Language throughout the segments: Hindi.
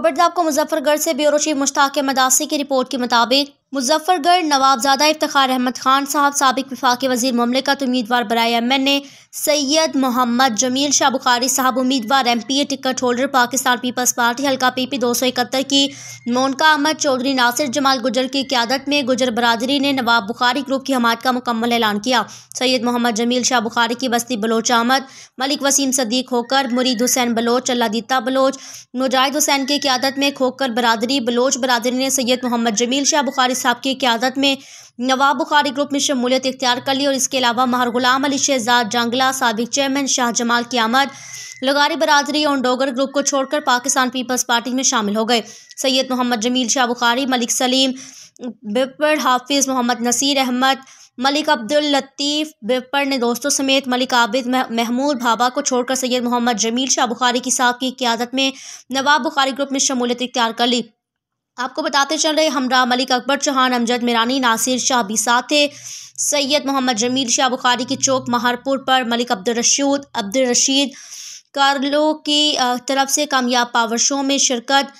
खबरदार आपको मुजफ्फरगढ़ से ब्यूरो चीफ मुश्ताक अहमद आसी की रिपोर्ट के मुताबिक मुजफ्फरगढ़ नवाबजादा इफ्तार अहमद खान साहब सबक विफाक वजीर ममलिकत उम्मीदवार बरए M N A Syed Mohammad Jamil Shah Bukhari साहब उम्मीदवार M P A ticket holder Pakistan Peoples Party हल्का पी पी दो सौ इकहत्तर की मोनका अहमद चौधरी नासिर जमाल गुजर की क्यादत में गुजर बरदरी ने नवाब बुखारी ग्रुप की हमायत का मुकम्मल ऐलान किया सैयद मोहम्मद जमील शाह बुखारी की बस्ती बलोच अहमद मलिक वसीम सदीक होकर मुरीद हुसैन बलोच अल्लादीता बलोच मुजाहिद हुसैन की क्यादत में खोकर बरदरी बलोच बरदरी ने सैयद मोहम्मद जमील शाह बुखारी साहब की क्यादत में नवाब बुखारी ग्रुप में शमूलियत इख्तियार कर ली और इसके अलावा महार गुलाम अली शहजाद जंगला सबक चेयरमैन शाह जमाल की आमद लगारी बरदरी और डोगर ग्रुप को छोड़कर पाकिस्तान पीपल्स पार्टी में शामिल हो गए सैयद मोहम्मद जमील शाह बुखारी मलिक सलीम बिपर हाफिज़ मोहम्मद नसीर अहमद मलिक अब्दुल लतीफ़ बिपर ने दोस्तों समेत मलिक आबिद महमूद भाबा को छोड़कर सैयद मोहम्मद जमील शाह बुखारी की साहब की क्यादत में नवाब बुखारी ग्रुप में शमूलियत इख्तियार कर ली आपको बताते चल रहे हमरा मलिक अकबर चौहान अमजद मिरानी नासिर शाह भी साथ थे सैयद मोहम्मद जमील शाह बुखारी की चौक महारपुर पर मलिक अब्दुलरशूद अब्दुलरशीद कार्लो की तरफ से कामयाब पावर शो में शिरकत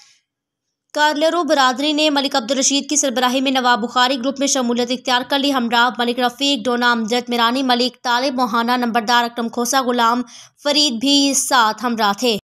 कार्लरो बरदरी ने मलिक अब्दुलरशीद की सरबराही में नवाब बुखारी ग्रुप में शमूलियत इख्तियार कर ली हमरा मलिक रफ़ीक डोना अमजद मिरानी मलिक तालिब मोहाना नंबरदार अक्रम खोसा गुलाम फरीद भी साथ हमरा थे